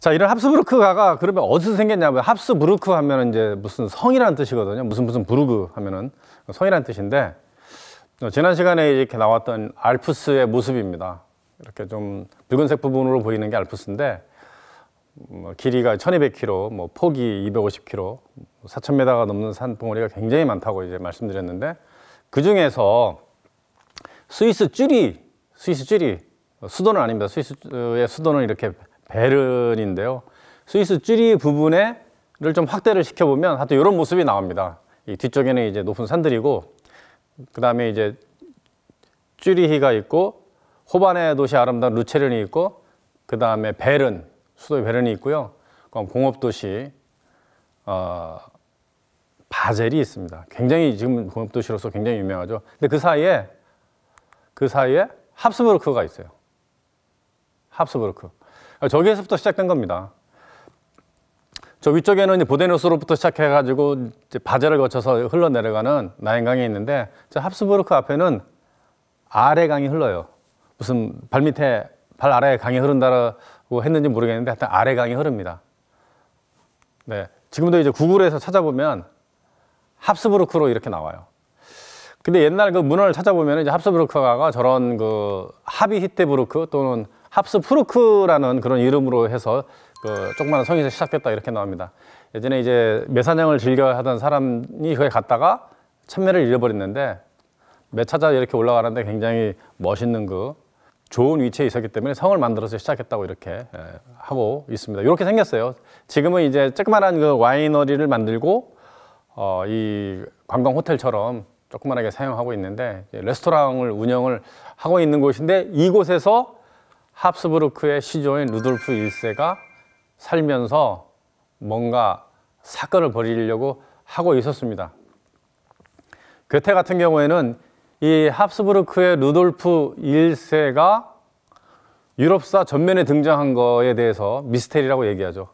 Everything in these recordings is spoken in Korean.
자, 이런 합스부르크가가 그러면 어디서 생겼냐면 합스부르크 하면은 이제 무슨 성이라는 뜻이거든요. 무슨 무슨 부르그 하면은 성이라는 뜻인데 지난 시간에 이렇게 나왔던 알프스의 모습입니다. 이렇게 좀 붉은색 부분으로 보이는 게 알프스인데 뭐 길이가 1200km, 뭐 폭이 250km, 4000m가 넘는 산봉우리가 굉장히 많다고 이제 말씀드렸는데 그 중에서 스위스 쭈리, 스위스 쭈리 수도는 아닙니다. 스위스의 수도는 이렇게 베른인데요. 스위스 쯔리 부분에를 좀 확대를 시켜보면 하여튼 이런 모습이 나옵니다. 이 뒤쪽에는 이제 높은 산들이고 그 다음에 이제 쯔리히가 있고 호반의 도시 아름다운 루체른이 있고 그 다음에 베른, 수도 의 베른이 있고요. 그럼 공업도시 어, 바젤이 있습니다. 굉장히 지금 공업도시로서 굉장히 유명하죠. 근데 그 사이에 그 사이에 합스부르크가 있어요. 합스부르크. 어, 저기에서부터 시작된 겁니다. 저 위쪽에는 보데누스로부터 시작해가지고 바제를 거쳐서 흘러내려가는 나인강이 있는데 저 합스부르크 앞에는 아래 강이 흘러요. 무슨 발 밑에 발아래 강이 흐른다고 했는지 모르겠는데 하여튼 아래 강이 흐릅니다. 네, 지금도 이제 구글에서 찾아보면 합스부르크로 이렇게 나와요. 근데 옛날 그 문헌을 찾아보면 이제 합스부르크가 저런 그 하비히테부르크 또는 합스 푸르크라는 그런 이름으로 해서 그 조그마한 성에서 시작됐다 이렇게 나옵니다. 예전에 이제 매사냥을 즐겨 하던 사람이 거기 갔다가 참매를 잃어버렸는데 매 찾아 이렇게 올라가는데 굉장히 멋있는 그 좋은 위치에 있었기 때문에 성을 만들어서 시작했다고 이렇게 예, 하고 있습니다. 이렇게 생겼어요. 지금은 이제 조그만한 그 와이너리를 만들고 어, 이 관광 호텔처럼 조그만하게 사용하고 있는데 레스토랑을 운영을 하고 있는 곳인데 이곳에서 합스부르크의 시조인 루돌프 1세가 살면서 뭔가 사건을 벌이려고 하고 있었습니다. 괴테 같은 경우에는 이 합스부르크의 루돌프 1세가 유럽사 전면에 등장한 거에 대해서 미스테리라고 얘기하죠.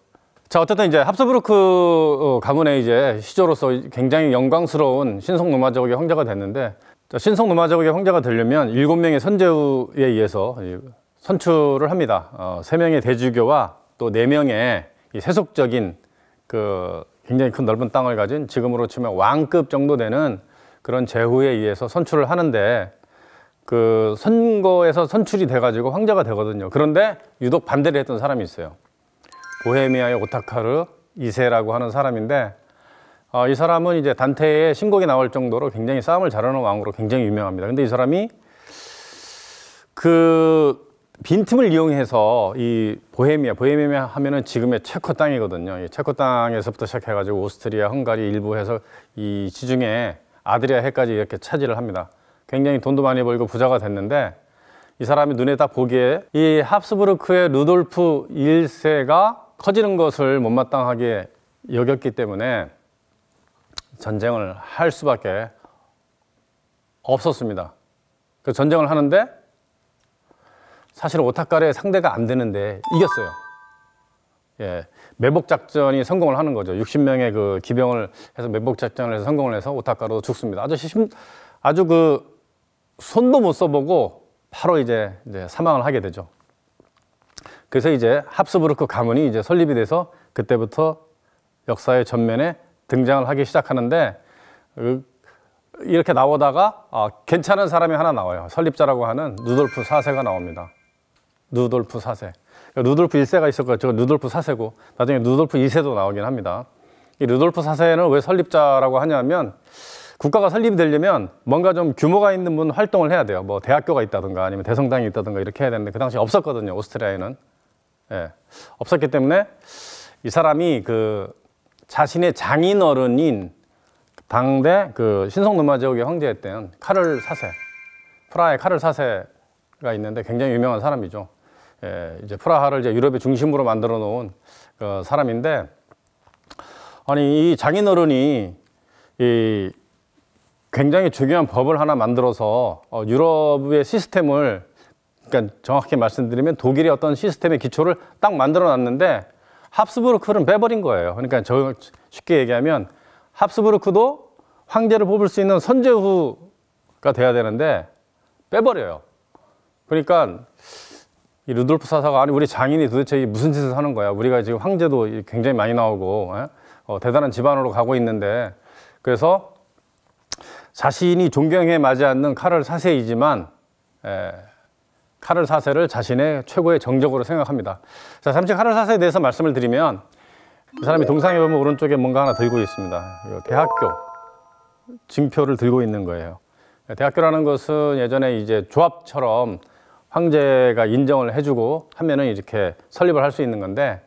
자, 어쨌든 이제 합스부르크 어, 가문의 이제 시조로서 굉장히 영광스러운 신성 노마제의 황제가 됐는데 신성 노마제의 황제가 되려면 일 명의 선제후에 의해서 선출을 합니다. 어, 3명의 대주교와 또 네명의이 세속적인 그 굉장히 큰 넓은 땅을 가진 지금으로 치면 왕급 정도 되는 그런 제후에 의해서 선출을 하는데 그 선거에서 선출이 돼가지고 황제가 되거든요. 그런데 유독 반대를 했던 사람이 있어요. 보헤미아의 오타카르 이세라고 하는 사람인데 어, 이 사람은 이제 단테의 신곡이 나올 정도로 굉장히 싸움을 잘하는 왕으로 굉장히 유명합니다. 근데 이 사람이 그 빈틈을 이용해서 이 보헤미아, 보헤미아 하면은 지금의 체코 땅이거든요. 이 체코 땅에서부터 시작해가지고 오스트리아, 헝가리 일부 해서 이 지중해 아드리아 해까지 이렇게 차지를 합니다. 굉장히 돈도 많이 벌고 부자가 됐는데 이 사람이 눈에 딱 보기에 이 합스부르크의 루돌프 1세가 커지는 것을 못마땅하게 여겼기 때문에 전쟁을 할 수밖에 없었습니다. 그 전쟁을 하는데 사실 오타카의 상대가 안 되는데 이겼어요. 예, 매복 작전이 성공을 하는 거죠. 60명의 그 기병을 해서 매복 작전을 해서 성공을 해서 오타카로 죽습니다. 아주 심, 아주 그 손도 못 써보고 바로 이제, 이제 사망을 하게 되죠. 그래서 이제 합스부르크 가문이 이제 설립이 돼서 그때부터 역사의 전면에 등장을 하기 시작하는데 이렇게 나오다가 아, 괜찮은 사람이 하나 나와요. 설립자라고 하는 누돌프 사세가 나옵니다. 누돌프 4세. 루돌프 1세가 있었고 저 루돌프 4세고 나중에 루돌프 2세도 나오긴 합니다. 이 루돌프 4세는 왜 설립자라고 하냐면 국가가 설립되려면 이 뭔가 좀 규모가 있는 분 활동을 해야 돼요. 뭐 대학교가 있다든가 아니면 대성당이 있다든가 이렇게 해야 되는데 그 당시 없었거든요. 오스트리아에는. 예. 없었기 때문에 이 사람이 그 자신의 장인 어른인 당대 그 신성노마 지역의 황제였던 카를 사세 프라하의 카를 사세가 있는데 굉장히 유명한 사람이죠. 예, 이제 프라하를 이제 유럽의 중심으로 만들어 놓은 그 사람인데 아니 이 장인어른이 이 굉장히 중요한 법을 하나 만들어서 어, 유럽의 시스템을 그러니까 정확히 말씀드리면 독일의 어떤 시스템의 기초를 딱 만들어 놨는데 합스부르크는 빼버린 거예요. 그러니까 저 쉽게 얘기하면 합스부르크도 황제를 뽑을 수 있는 선제후가 돼야 되는데 빼버려요. 그러니까 이 루돌프 사사가 아니 우리 장인이 도대체 무슨 짓을 하는 거야? 우리가 지금 황제도 굉장히 많이 나오고 예? 어, 대단한 집안으로 가고 있는데 그래서 자신이 존경해 마지 않는 카를 사세이지만 에, 예, 카를 사세를 자신의 최고의 정적으로 생각합니다. 자 잠시 카를 사세에 대해서 말씀을 드리면 이 사람이 동상에 보면 오른쪽에 뭔가 하나 들고 있습니다. 대학교 증표를 들고 있는 거예요. 대학교라는 것은 예전에 이제 조합처럼 황제가 인정을 해주고 하면은 이렇게 설립을 할 수 있는 건데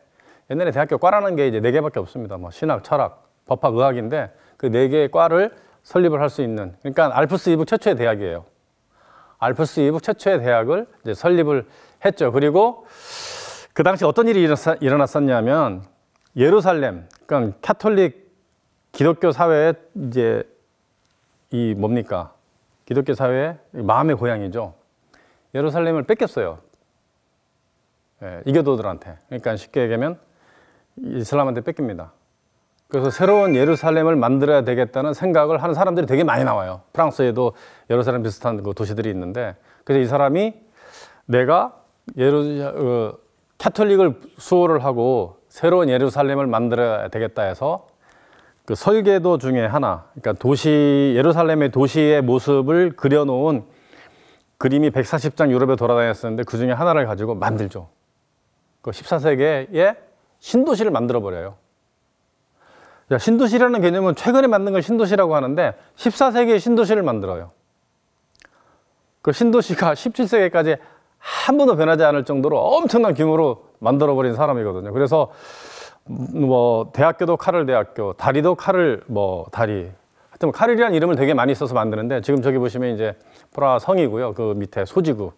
옛날에 대학교 과라는 게 이제 네 개밖에 없습니다. 뭐 신학, 철학, 법학, 의학인데 그 네 개의 과를 설립을 할 수 있는 그러니까 알프스 이북 최초의 대학이에요. 알프스 이북 최초의 대학을 이제 설립을 했죠. 그리고 그 당시 어떤 일이 일어났었냐면 예루살렘, 그러니까 카톨릭 기독교 사회의 이제 이 뭡니까 기독교 사회의 마음의 고향이죠. 예루살렘을 뺏겼어요. 예, 이교도들한테. 그러니까 쉽게 얘기하면 이슬람한테 뺏깁니다. 그래서 새로운 예루살렘을 만들어야 되겠다는 생각을 하는 사람들이 되게 많이 나와요. 프랑스에도 예루살렘 비슷한 그 도시들이 있는데 그래서 이 사람이 내가 예루 어, 캐톨릭을 수호를 하고 새로운 예루살렘을 만들어야 되겠다 해서 그 설계도 중에 하나, 그러니까 도시 예루살렘의 도시의 모습을 그려놓은 그림이 140장 유럽에 돌아다녔었는데 그 중에 하나를 가지고 만들죠. 그 14세기에 신도시를 만들어 버려요. 신도시라는 개념은 최근에 만든 걸 신도시라고 하는데 14세기에 신도시를 만들어요. 그 신도시가 17세기까지 한 번도 변하지 않을 정도로 엄청난 규모로 만들어버린 사람이거든요. 그래서 뭐 대학교도 칼을 대학교, 다리도 칼을 뭐 다리, 하여튼 카릴이라는 이름을 되게 많이 써서 만드는데 지금 저기 보시면 이제 프라 성이고요. 그 밑에 소지구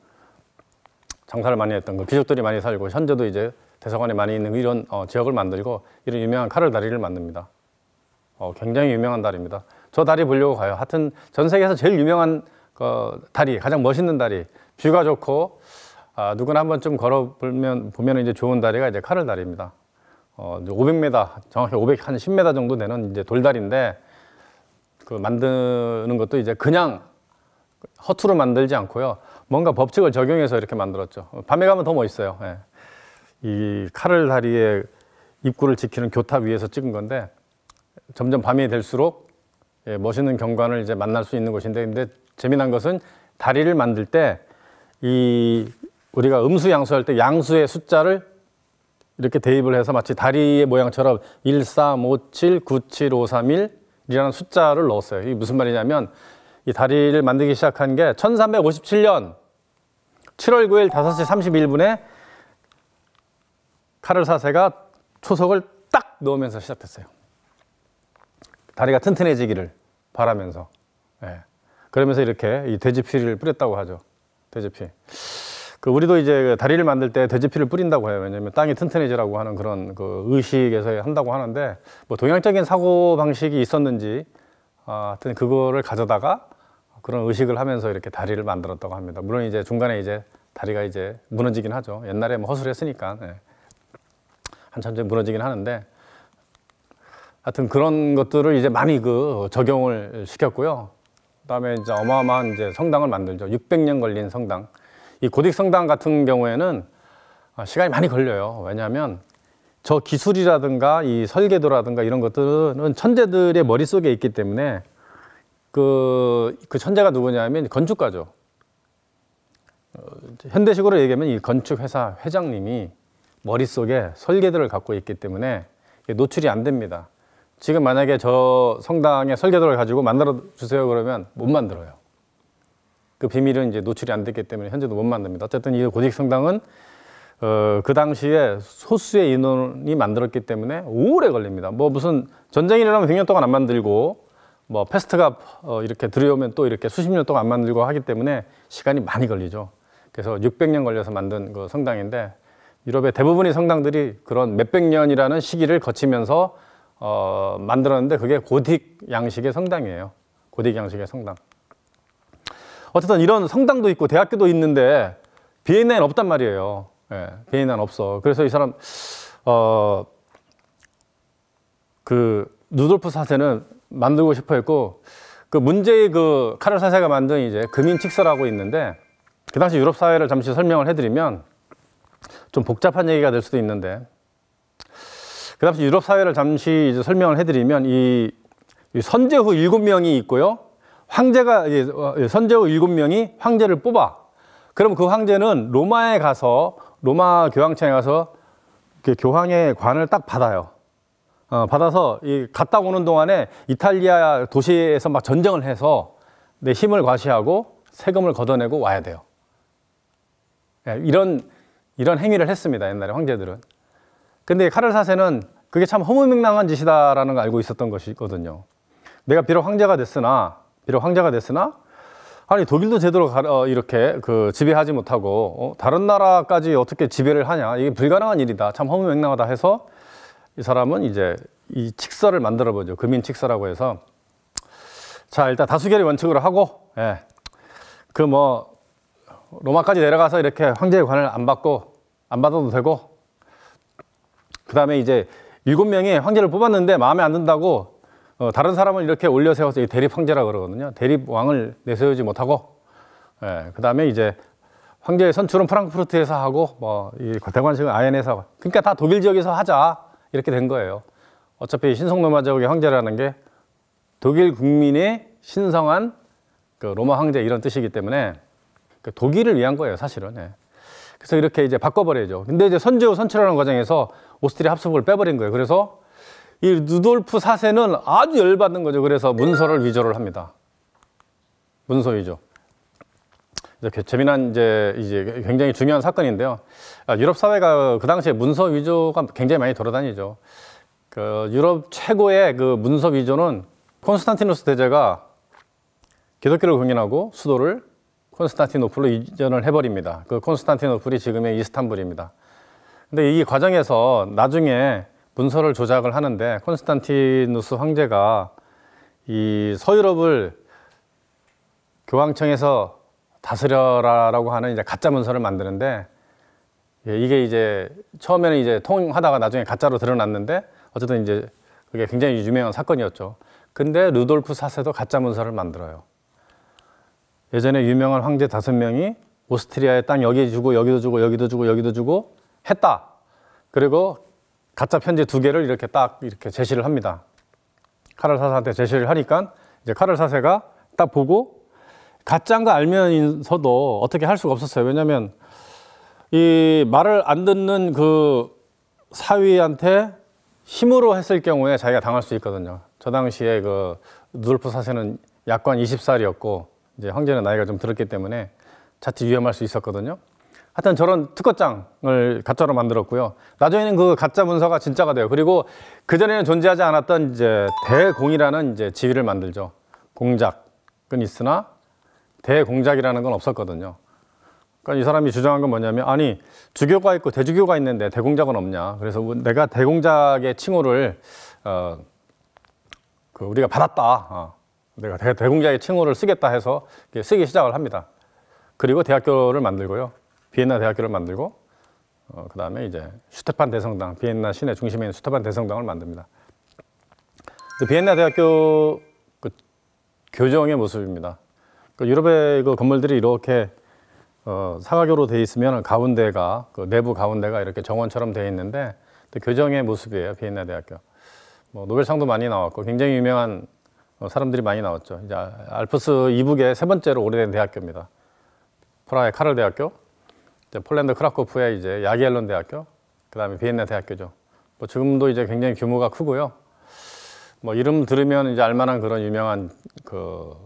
장사를 많이 했던 그 귀족들이 많이 살고 현재도 이제 대사관에 많이 있는 이런 어, 지역을 만들고 이런 유명한 카를 다리를 만듭니다. 어, 굉장히 유명한 다리입니다. 저 다리 보려고 가요. 하여튼 전 세계에서 제일 유명한 그 다리, 가장 멋있는 다리, 뷰가 좋고 아, 누구나 한 번쯤 걸어보면 보면 이제 좋은 다리가 이제 카를 다리입니다. 어, 500m 정확히 510m 정도 되는 이제 돌다리인데 그 만드는 것도 이제 그냥 허투루 만들지 않고요. 뭔가 법칙을 적용해서 이렇게 만들었죠. 밤에 가면 더 멋있어요. 예. 이 칼을 다리에 입구를 지키는 교탑 위에서 찍은 건데 점점 밤이 될수록 예, 멋있는 경관을 이제 만날 수 있는 곳인데 근데 재미난 것은 다리를 만들 때 이 우리가 음수 양수할 때 양수의 숫자를 이렇게 대입을 해서 마치 다리의 모양처럼 1, 4, 5, 7, 9, 7, 5, 3, 1 이라는 숫자를 넣었어요. 이게 무슨 말이냐면 이 다리를 만들기 시작한 게 1357년 7월 9일 5시 31분에 카를 사세가 초석을 딱 넣으면서 시작됐어요. 다리가 튼튼해지기를 바라면서. 예. 그러면서 이렇게 이 돼지피를 뿌렸다고 하죠. 돼지피. 그 우리도 이제 그 다리를 만들 때 돼지피를 뿌린다고 해요. 왜냐하면 땅이 튼튼해지라고 하는 그런 그 의식에서 한다고 하는데 뭐 동양적인 사고 방식이 있었는지 아, 하여튼 그거를 가져다가 그런 의식을 하면서 이렇게 다리를 만들었다고 합니다. 물론 이제 중간에 이제 다리가 이제 무너지긴 하죠. 옛날에 뭐 허술했으니까 예. 한참 전에 무너지긴 하는데 하여튼 그런 것들을 이제 많이 그 적용을 시켰고요. 그다음에 이제 어마어마한 이제 성당을 만들죠. 600년 걸린 성당. 이 고딕 성당 같은 경우에는 아, 시간이 많이 걸려요. 왜냐하면 저 기술이라든가 이 설계도라든가 이런 것들은 천재들의 머릿속에 있기 때문에 그, 그 천재가 누구냐면 건축가죠. 어, 현대식으로 얘기하면 이 건축회사 회장님이 머릿속에 설계도를 갖고 있기 때문에 노출이 안 됩니다. 지금 만약에 저 성당의 설계도를 가지고 만들어 주세요 그러면 못 만들어요. 그 비밀은 이제 노출이 안 됐기 때문에 현재도 못 만듭니다. 어쨌든 이 고딕 성당은 어, 그 당시에 소수의 인원이 만들었기 때문에 오래 걸립니다. 뭐 무슨 전쟁이 일어나면 100년 동안 안 만들고 뭐 패스트가 어, 이렇게 들여오면 또 이렇게 수십 년 동안 안 만들고 하기 때문에 시간이 많이 걸리죠. 그래서 600년 걸려서 만든 그 성당인데 유럽의 대부분의 성당들이 그런 몇백 년이라는 시기를 거치면서 어, 만들었는데 그게 고딕 양식의 성당이에요. 고딕 양식의 성당. 어쨌든 이런 성당도 있고 대학교도 있는데 비엔나에는 없단 말이에요. 예, 비엔나는 없어. 그래서 이 사람 어그 누돌프 사세는 만들고 싶어 했고 그 문제의 그 카를 사세가 만든 이제 금인 칙서라고 있는데 그 당시 유럽 사회를 잠시 설명을 해드리면 좀 복잡한 얘기가 될 수도 있는데 그 당시 유럽 사회를 잠시 이제 설명을 해드리면 이이 선제 후 일곱 명이 있고요. 황제가 어, 예, 선제후 일곱 명이 황제를 뽑아. 그럼 그 황제는 로마에 가서 로마 교황청에 가서 교황의 관을 딱 받아요. 어, 받아서 이 갔다 오는 동안에 이탈리아 도시에서 막 전쟁을 해서 내 힘을 과시하고 세금을 걷어내고 와야 돼요. 예, 이런 이런 행위를 했습니다. 옛날에 황제들은. 근데 카를 사세는 그게 참 허무맹랑한 짓이다라는 걸 알고 있었던 것이거든요. 내가 비록 황제가 됐으나 비록 황제가 됐으나 아니 독일도 제대로 어, 이렇게 그 지배하지 못하고 어, 다른 나라까지 어떻게 지배를 하냐 이게 불가능한 일이다 참 허무맹랑하다 해서 이 사람은 이제 이 칙서를 만들어 보죠 금인 칙서라고 해서 자 일단 다수결의 원칙으로 하고 예. 그뭐 로마까지 내려가서 이렇게 황제의 관을 안 받고 안 받아도 되고 그 다음에 이제 일곱 명이 황제를 뽑았는데 마음에 안 든다고 어, 다른 사람을 이렇게 올려 세워서 대립 황제라 그러거든요. 대립 왕을 내세우지 못하고, 예, 그 다음에 이제 황제의 선출은 프랑크푸르트에서 하고, 뭐, 이 대관식은 아엔에서, 그러니까 다 독일 지역에서 하자. 이렇게 된 거예요. 어차피 신성로마 제국의 황제라는 게 독일 국민의 신성한 그 로마 황제 이런 뜻이기 때문에 그 독일을 위한 거예요, 사실은. 예. 그래서 이렇게 이제 바꿔버려야죠. 근데 이제 선제후 선출하는 과정에서 오스트리아 합숙을 빼버린 거예요. 그래서 이 루돌프 사세는 아주 열받는 거죠. 그래서 문서를 위조를 합니다. 문서 위조. 이제 재미난 이제 이제 굉장히 중요한 사건인데요. 아, 유럽 사회가 그 당시에 문서 위조가 굉장히 많이 돌아다니죠. 그 유럽 최고의 그 문서 위조는 콘스탄티누스 대제가 기독교를 공인하고 수도를 콘스탄티노플로 이전을 해버립니다. 그 콘스탄티노플이 지금의 이스탄불입니다. 근데 이 과정에서 나중에 문서를 조작을 하는데 콘스탄티누스 황제가 이 서유럽을 교황청에서 다스려라라고 하는 이제 가짜 문서를 만드는데 예, 이게 이제 처음에는 이제 통하다가 나중에 가짜로 드러났는데 어쨌든 이제 그게 굉장히 유명한 사건이었죠. 근데 루돌프 사세도 가짜 문서를 만들어요. 예전에 유명한 황제 다섯 명이 오스트리아의 땅 여기 주고 여기도 주고 여기도 주고 여기도 주고 했다. 그리고 가짜 편지 두 개를 이렇게 딱 이렇게 제시를 합니다. 카를 사세한테 제시를 하니까 이제 카를 사세가 딱 보고 가짜인 거 알면서도 어떻게 할 수가 없었어요. 왜냐하면 이 말을 안 듣는 그 사위한테 힘으로 했을 경우에 자기가 당할 수 있거든요. 저 당시에 그 누돌프 사세는 약관 20살이었고 이제 황제는 나이가 좀 들었기 때문에 자칫 위험할 수 있었거든요. 하여튼 저런 특허장을 가짜로 만들었고요. 나중에는 그 가짜 문서가 진짜가 돼요. 그리고 그전에는 존재하지 않았던 이제 대공이라는 이제 지위를 만들죠. 공작은 있으나 대공작이라는 건 없었거든요. 그러니까 이 사람이 주장한 건 뭐냐면 아니 주교가 있고 대주교가 있는데 대공작은 없냐. 그래서 뭐 내가 대공작의 칭호를 어, 그 우리가 받았다. 어, 내가 대공작의 칭호를 쓰겠다 해서 쓰기 시작을 합니다. 그리고 대학교를 만들고요. 비엔나 대학교를 만들고 어, 그 다음에 이제 슈테판 대성당, 비엔나 시내 중심에 있는 슈테판 대성당을 만듭니다. 비엔나 대학교 그 교정의 모습입니다. 그 유럽의 그 건물들이 이렇게 어, 사각으로 돼 있으면 가운데가 그 내부 가운데가 이렇게 정원처럼 돼 있는데 교정의 모습이에요 비엔나 대학교. 뭐 노벨상도 많이 나왔고 굉장히 유명한 어, 사람들이 많이 나왔죠. 이제 아, 알프스 이북의 세 번째로 오래된 대학교입니다. 프라하의 카를 대학교, 이제 폴란드 크라코프의 이제 야기엘론 대학교, 그다음에 비엔나 대학교죠. 뭐 지금도 이제 굉장히 규모가 크고요. 뭐 이름 들으면 이제 알만한 그런 유명한 그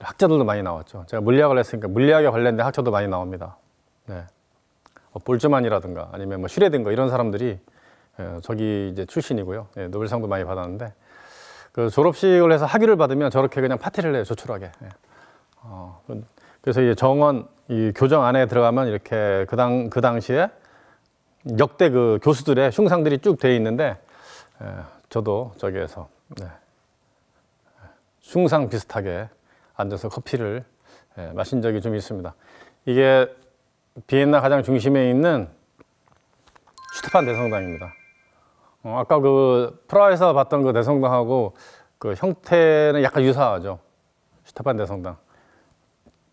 학자들도 많이 나왔죠. 제가 물리학을 했으니까 물리학에 관련된 학자도 많이 나옵니다. 네. 뭐 볼즈만이라든가 아니면 뭐 슈레딩거 이런 사람들이 예, 저기 이제 출신이고요. 네, 노벨상도 많이 받았는데 그 졸업식을 해서 학위를 받으면 저렇게 그냥 파티를 해요, 조촐하게. 네. 어, 그래서 이제 정원 이 교정 안에 들어가면 이렇게 그당그 그 당시에 역대 그 교수들의 흉상들이 쭉 되어 있는데 예, 저도 저기에서 네, 흉상 비슷하게 앉아서 커피를 예, 마신 적이 좀 있습니다. 이게 비엔나 가장 중심에 있는 슈테판 대성당입니다. 어, 아까 그 프라하에서 봤던 그 대성당하고 그 형태는 약간 유사하죠. 슈테판 대성당.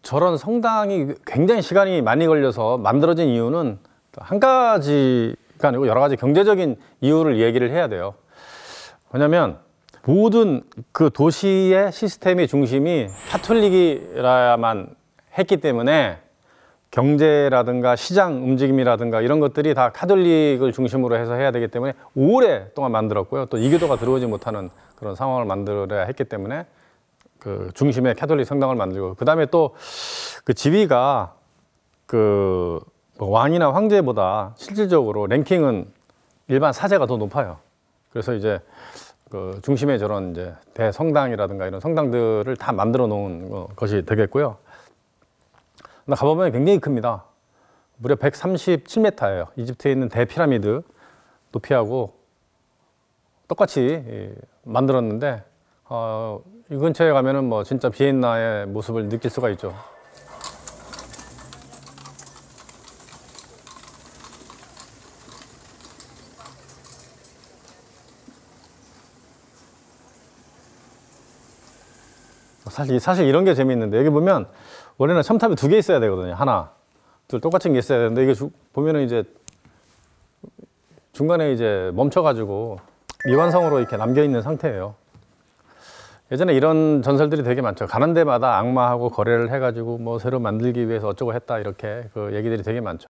저런 성당이 굉장히 시간이 많이 걸려서 만들어진 이유는 한 가지가 아니고 여러 가지 경제적인 이유를 얘기를 해야 돼요. 왜냐하면 모든 그 도시의 시스템의 중심이 카톨릭이라야만 했기 때문에 경제라든가 시장 움직임이라든가 이런 것들이 다 카톨릭을 중심으로 해서 해야 되기 때문에 오랫동안 만들었고요. 또 이교도가 들어오지 못하는 그런 상황을 만들어야 했기 때문에 그 중심의 캐톨릭 성당을 만들고 그다음에 또 그 지위가 그 뭐 왕이나 황제보다 실질적으로 랭킹은 일반 사제가 더 높아요. 그래서 이제 그 중심의 저런 이제 대성당이라든가 이런 성당들을 다 만들어 놓은 것이 되겠고요. 근 가보면 굉장히 큽니다. 무려 137m예요. 이집트에 있는 대피라미드 높이하고 똑같이 예, 만들었는데 어, 이 근처에 가면은 뭐 진짜 비엔나의 모습을 느낄 수가 있죠. 사실, 사실 이런 게 재미있는데 여기 보면 원래는 첨탑이 두 개 있어야 되거든요. 하나, 둘 똑같은 게 있어야 되는데 이게 주, 보면은 이제 중간에 이제 멈춰가지고 미완성으로 이렇게 남겨 있는 상태예요. 예전에 이런 전설들이 되게 많죠. 가는 데마다 악마하고 거래를 해가지고 뭐 새로 만들기 위해서 어쩌고 했다 이렇게 그 얘기들이 되게 많죠.